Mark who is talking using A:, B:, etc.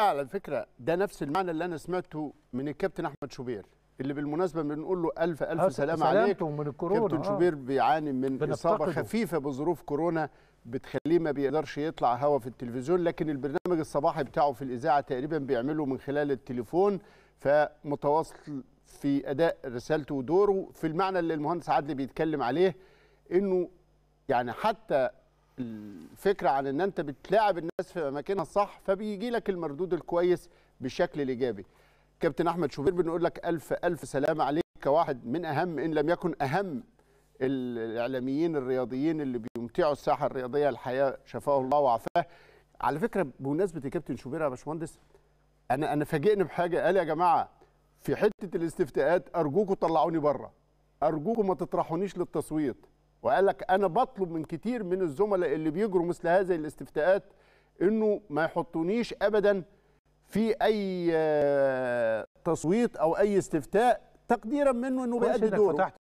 A: على فكره ده نفس المعنى اللي انا سمعته من الكابتن احمد شوبير اللي بالمناسبه بنقول له الف الف سلام عليك من الكورونا كابتن آه. شوبير بيعاني من اصابه خفيفه بظروف كورونا بتخليه ما بيقدرش يطلع هوا في التلفزيون لكن البرنامج الصباحي بتاعه في الاذاعه تقريبا بيعمله من خلال التليفون فمتواصل في اداء رسالته ودوره في المعنى اللي المهندس عدلي بيتكلم عليه انه يعني حتى الفكره عن ان انت بتلاعب الناس في اماكنها الصح فبيجي لك المردود الكويس بشكل ايجابي. كابتن احمد شوبير بنقول لك الف الف سلام عليك كواحد من اهم ان لم يكن اهم الاعلاميين الرياضيين اللي بيمتعوا الساحه الرياضيه الحياه شفاه الله وعافاه. على فكره بمناسبه الكابتن شوبير يا باشمهندس انا انا فاجئني بحاجه قال يا جماعه في حته الاستفتاءات ارجوكم طلعوني بره ارجوكم ما تطرحونيش للتصويت وقال لك انا بطلب من كتير من الزملاء اللي بيجروا مثل هذه الاستفتاءات انه ما يحطونيش ابدا في اي آه، تصويت او اي استفتاء تقديرا منه انه بيأدي دوره